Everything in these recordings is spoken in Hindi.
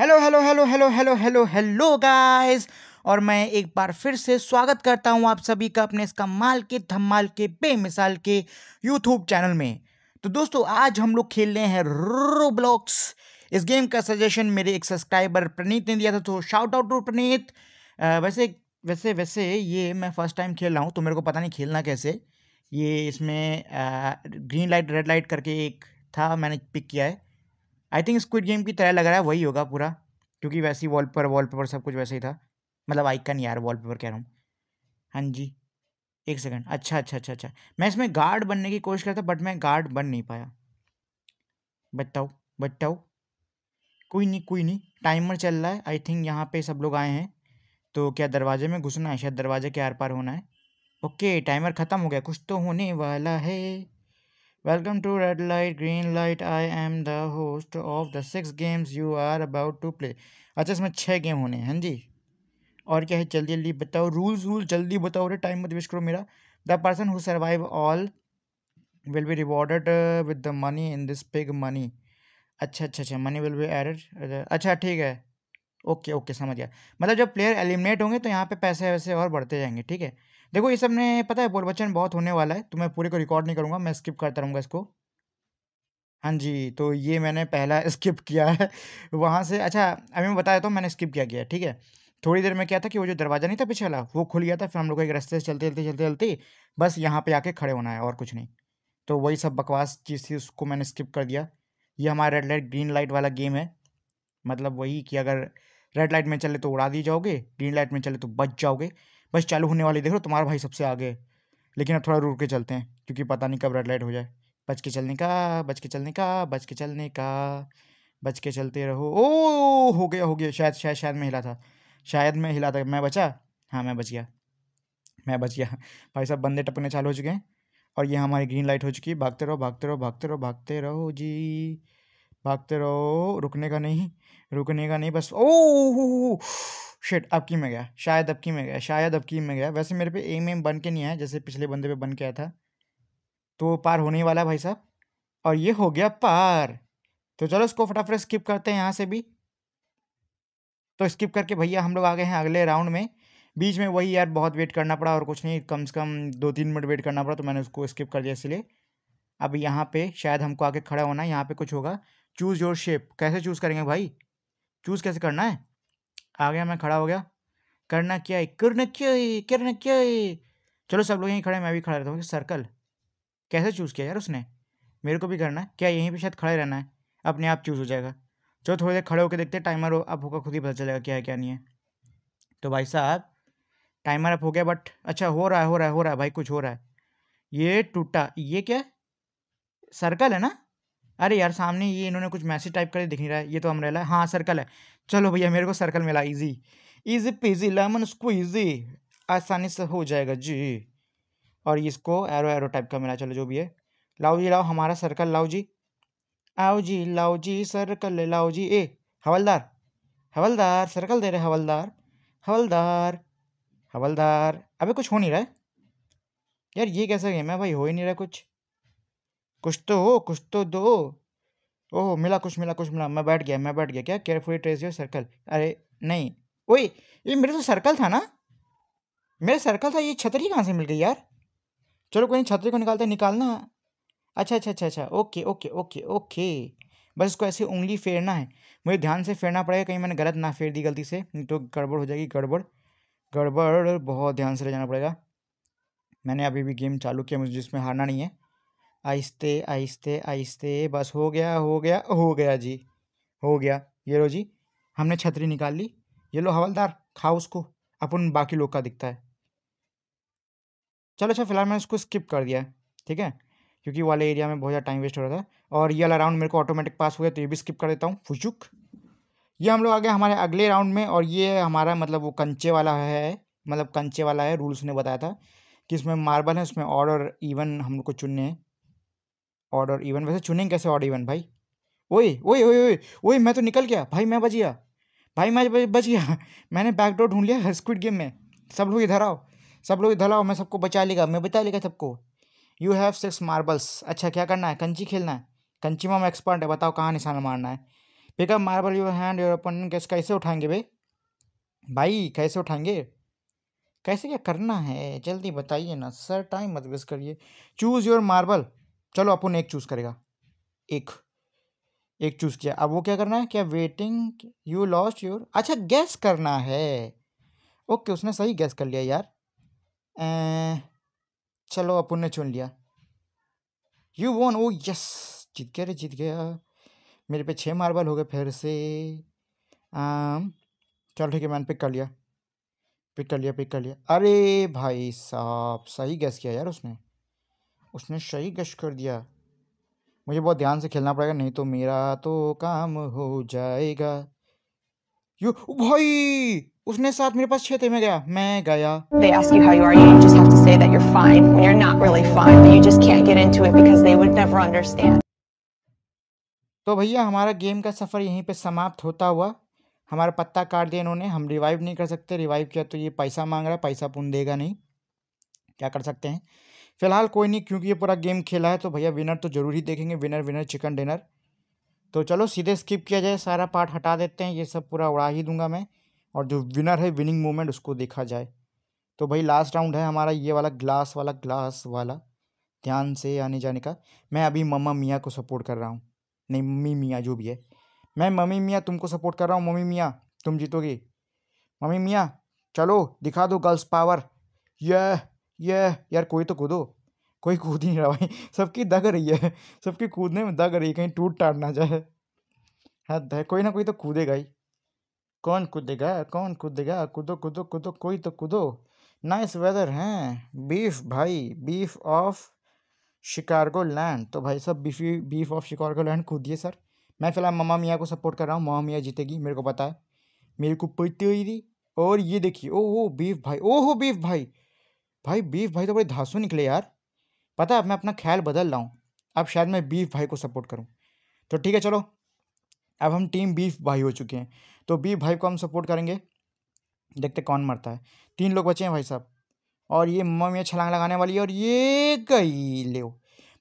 Hello hello hello hello hello hello hello guys और मैं एक बार फिर से स्वागत करता हूं आप सभी का अपने इस कमाल के धमाल के बेमिसाल के यूट्यूब चैनल में तो दोस्तों आज हम लोग खेल रहे हैं रोब्लॉक्स इस गेम का सजेशन मेरे एक सब्सक्राइबर प्रणीत ने दिया था तो शाउट आउट टू प्रणीत वैसे वैसे वैसे ये मैं फर्स्ट टाइम खेल रहा हूँ तो मेरे को पता नहीं खेलना कैसे ये इसमें ग्रीन लाइट रेड लाइट करके एक था मैंने पिक किया है आई थिंक स्क्विड गेम की तरह लग रहा है वही होगा पूरा क्योंकि वैसे ही वॉलपेपर वॉलपेपर सब कुछ वैसे ही था मतलब आइकन यार वॉलपेपर कह रहा हूँ हाँ जी एक सेकंड अच्छा अच्छा अच्छा अच्छा मैं इसमें गार्ड बनने की कोशिश करता बट मैं गार्ड बन नहीं पाया बताओ बताओ कोई नहीं कोई नहीं टाइमर चल रहा है आई थिंक यहाँ पे सब लोग आए हैं तो क्या दरवाजे में घुसना है शायद दरवाजे के आर पार होना है ओके टाइमर ख़त्म हो गया कुछ तो होने वाला है welcome to red light green light I am the host of the six games you are about to play. अच्छा इसमें छः गेम होने हैं हाँ जी और क्या है जल्दी जल्दी बताओ रूल्स रूल जल्दी बताओ रे टाइम मत वेस्ट करो मेरा the person who survive all will be rewarded with the money in this pig money अच्छा अच्छा अच्छा मनी विल बी एडेड अच्छा ठीक है ओके ओके समझ गया मतलब जब प्लेयर एलिमिनेट होंगे तो यहाँ पे पैसे वैसे और बढ़ते जाएंगे ठीक है देखो ये सब ने पता है बोल बच्चन बहुत होने वाला है तो मैं पूरे को रिकॉर्ड नहीं करूँगा मैं स्किप करता रहूँगा इसको हाँ जी तो ये मैंने पहला स्किप किया है वहाँ से अच्छा अभी मैं बता देता हूँ मैंने स्किप किया गया ठीक है थोड़ी देर में क्या था कि वो जो दरवाज़ा नहीं था पीछे वाला वो खुल गया था फिर हम लोग एक रास्ते से चलते चलते चलते चलते बस यहाँ पे आके खड़े होना है और कुछ नहीं तो वही सब बकवास चीज़ थी उसको मैंने स्किप कर दिया ये हमारा रेड लाइट ग्रीन लाइट वाला गेम है मतलब वही कि अगर रेड लाइट में चले तो उड़ा दिए जाओगे ग्रीन लाइट में चले तो बच जाओगे बस चालू होने वाली देख लो तुम्हारा भाई सबसे आगे लेकिन अब थोड़ा रुक के चलते हैं क्योंकि पता नहीं कब रेड लाइट हो जाए बच के चलने का बच के चलने का बच के चलने का बच के चलते रहो ओ हो गया हो गया शायद शायद शायद मैं हिला था शायद मैं हिला था मैं बचा हाँ मैं बच गया मैं बच गया भाई साहब बंदे टपकने चालू हो चुके हैं और ये हमारी ग्रीन लाइट हो चुकी है भागते रहो भागते रहो भागते रहो भागते रहो जी भागते रहो रुकने का नहीं रुकने का नहीं बस ओ शेट अब की में गया शायद अब की में गया शायद अब की में गया वैसे मेरे पे एम एम बन के नहीं आया जैसे पिछले बंदे पे बन के आया था तो पार होने वाला है भाई साहब और ये हो गया पार तो चलो इसको फटाफट स्किप करते हैं यहाँ से भी तो स्किप करके भैया हम लोग आ गए हैं अगले राउंड में बीच में वही यार बहुत वेट करना पड़ा और कुछ नहीं कम से कम दो तीन मिनट वेट करना पड़ा तो मैंने उसको स्किप कर दिया इसलिए अब यहाँ पे शायद हमको आके खड़ा होना है यहाँ पे कुछ होगा चूज़ योर शेप कैसे चूज़ करेंगे भाई चूज़ कैसे करना है आ गया मैं खड़ा हो गया करना क्या है करना क्या है करना क्या है चलो सब लोग यहीं खड़े मैं भी खड़ा रहता हूँ सर्कल कैसे चूज़ किया यार उसने मेरे को भी करना है क्या यहीं पे शायद खड़े रहना है अपने आप चूज़ हो जाएगा चलो थोड़ी देर खड़े होकर देखते हैं टाइमर हो अब होगा खुद ही पता चलेगा क्या है क्या नहीं है तो भाई साहब टाइमर अप हो गया बट अच्छा हो रहा है हो रहा है हो रहा है भाई कुछ हो रहा है ये टूटा ये क्या सर्कल है ना अरे यार सामने ये इन्होंने कुछ मैसेज टाइप कर दिख नहीं रहा है ये तो हमारे है हाँ सर्कल है चलो भैया मेरे को सर्कल मिला easy easy peasy lemon easy आसानी से हो जाएगा जी और इसको एरो एरो टाइप का मिला चलो जो भी है लाओ जी लाओ हमारा सर्कल लाओ जी आओ जी लाओ जी सर्कल लाओ जी ए हवलदार हवलदार सर्कल दे रहे हवलदार हवलदार हवलदार अबे कुछ हो नहीं रहा है यार ये कैसा गेम है भाई हो ही नहीं रहा कुछ कुछ तो हो कुछ तो दो ओह मिला कुछ मिला कुछ मिला मैं बैठ गया मैं बैठ गया क्या केयरफुली ट्रेस योर सर्कल अरे नहीं ओए ये मेरा तो सर्कल था ना मेरा सर्कल था ये छतरी कहाँ से मिल गई यार चलो कोई छतरी को निकालते निकालना अच्छा अच्छा अच्छा अच्छा ओके ओके ओके ओके बस इसको ऐसे उंगली फेरना है मुझे ध्यान से फेरना पड़ेगा कहीं मैंने गलत ना फेर दी गलती से नहीं तो गड़बड़ हो जाएगी गड़बड़ गड़बड़ बहुत ध्यान से ले जाना पड़ेगा मैंने अभी भी गेम चालू किया मुझे जिसमें हारना नहीं है आहिस्ते आहिस्ते आहिस्ते बस हो गया हो गया हो गया जी हो गया ये लो जी हमने छतरी निकाल ली ये लो हवलदार खाओ उसको अपन बाकी लोग का दिखता है चलो अच्छा फिलहाल मैंने उसको स्किप कर दिया ठीक है क्योंकि वाले एरिया में बहुत ज़्यादा टाइम वेस्ट हो रहा था और ये वाला राउंड मेरे को ऑटोमेटिक पास हो गया तो ये भी स्किप कर देता हूँ फुचुक ये हम लोग आ गए हमारे अगले राउंड में और ये हमारा मतलब वो कंचे वाला है मतलब कंचे वाला है रूल्स ने बताया था कि इसमें मार्बल है उसमें ऑड और इवन हम लोग को चुनने हैं ऑर्डर इवन वैसे चुनेंगे कैसे ऑर्डर इवन भाई ओए ओए ओए ओए ओए मैं तो निकल गया भाई मैं बच गया भाई मैं बच गया मैंने बैकडोर ढूंढ लिया स्क्विड गेम में सब लोग इधर आओ सब लोग इधर आओ मैं सबको बचा लेगा मैं बचा लेगा सबको यू हैव सिक्स मार्बल्स अच्छा क्या करना है कंची खेलना है कंची में हम एक्सपर्ट है बताओ कहाँ निशाना मारना है pick up marble your hand your अपन कैसे उठाएंगे भाई भाई कैसे उठाएंगे कैसे क्या करना है जल्दी बताइए ना सर टाइम मत वेस्ट करिए चूज़ योर मार्बल चलो अपन एक चूज़ करेगा एक एक चूज़ किया अब वो क्या करना है क्या वेटिंग यू लॉस्ट योर अच्छा गैस करना है ओके उसने सही गैस कर लिया यार ए, चलो अपन ने चुन लिया यू वोन ओ यस जीत गया रे जीत गया मेरे पे छः मार्बल हो गए फिर से आम चल ठीक है मैंने पिक कर लिया पिक कर लिया पिक कर लिया अरे भाई साहब सही गैस किया यार उसने उसने सही गश्त कर दिया मुझे बहुत ध्यान से खेलना पड़ेगा नहीं तो मेरा तो काम हो जाएगा यो भाई उसने साथ मेरे पास छेते में गया मैं गया They ask you how you are you just have to say that you're fine when you're not really fine but you just can't get into it because they would never understand तो भैया हमारा गेम का सफ़र यहीं पे समाप्त होता हुआ हमारा पत्ता काट दिया इन्होंने हम रिवाइव नहीं कर सकते रिवाइव किया तो ये पैसा मांग रहा है पैसा पुन देगा नहीं क्या कर सकते हैं फिलहाल कोई नहीं क्योंकि ये पूरा गेम खेला है तो भैया विनर तो जरूर ही देखेंगे विनर विनर चिकन डिनर तो चलो सीधे स्किप किया जाए सारा पार्ट हटा देते हैं ये सब पूरा उड़ा ही दूंगा मैं और जो विनर है विनिंग मोमेंट उसको देखा जाए तो भाई लास्ट राउंड है हमारा ये वाला ग्लास वाला ग्लास वाला ध्यान से आने जाने का मैं अभी मम्मा मियाँ को सपोर्ट कर रहा हूँ नहीं मम्मी मियाँ जो भी है मैं मम्मी मियाँ तुमको सपोर्ट कर रहा हूँ मम्मी मियाँ तुम जीतोगे मम्मी मियाँ चलो दिखा दो गर्ल्स पावर यह ये यार कोई तो कूदो कोई कूद ही नहीं रहा भाई सबकी दग रही है सबकी कूदने में दग रही है कहीं टूट टाट ना जाए हद है कोई ना कोई तो कूदेगा ही कौन कूदेगा कौन कूदेगा कूदो कूदो कूदो कोई तो कूदो नाइस वेदर हैं बीफ भाई बीफ ऑफ शिकारगो लैंड तो भाई सब beefy beef of Chicago land कूदिए सर मैं फिलहाल ममा मियाँ को सपोर्ट कर रहा हूँ ममा मियाँ जीतेगी मेरे को पता है मेरे को पीती हुई थी और ये देखिए ओ हो बीफ भाई ओ हो बीफ भाई भाई बीफ भाई तो बड़े धासू निकले यार पता है अब मैं अपना ख्याल बदल रहा हूँ अब शायद मैं बीफ भाई को सपोर्ट करूँ तो ठीक है चलो अब हम टीम बीफ भाई हो चुके हैं तो बीफ भाई को हम सपोर्ट करेंगे देखते कौन मरता है तीन लोग बचे हैं भाई साहब और ये मम्मा मियाँ छलांग लगाने वाली है और ये गई ले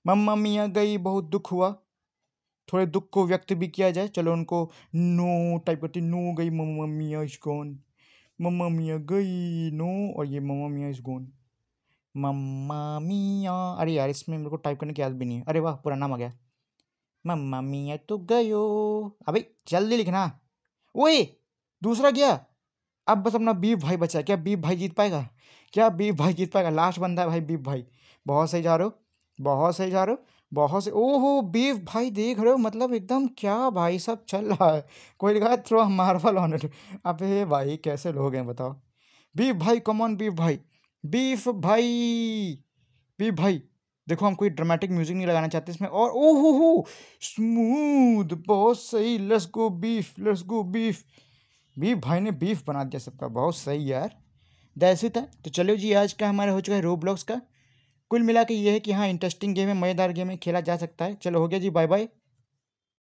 मम्मा मियाँ गई बहुत दुख हुआ थोड़े दुख को व्यक्त भी किया जाए चलो उनको नो टाइप करती नो गई मम्मा मियाँ इज गोन मम्मा मियाँ गई नो और ये मम्मा मियाँ इज गोन मम्मा मिया अरे यार इसमें मेरे को टाइप करने की याद भी नहीं है अरे वाह पूरा नाम आ गया मम्मा मिया तो गयो अबे जल्दी लिखना ओए दूसरा गया अब बस अपना बीप भाई बचा क्या बीप भाई जीत पाएगा क्या बीप भाई जीत पाएगा लास्ट बंदा है भाई बीप भाई बहुत सही जा रहे हो बहुत सही जा रहे हो बहुत से ओहो बीफ भाई देख रहे हो मतलब एकदम क्या भाई सब चल रहा है कोई लिखा थ्रो मार्बल ऑन इट अबे भाई कैसे लोग हैं बताओ बीफ भाई कमॉन बीफ भाई बीफ भाई बीफ भाई देखो हम कोई ड्रामेटिक म्यूजिक नहीं लगाना चाहते इसमें और ओह हो स्मूद बहुत सही लस गो बीफ लस गो बीफ बीफ भाई ने बीफ बना दिया सबका बहुत सही यार दैसे था तो चलो जी आज का हमारा हो चुका है रो का कुल मिला के ये है कि हाँ इंटरेस्टिंग गेम है मज़ेदार गेम है खेला जा सकता है चलो हो गया जी बाय बाय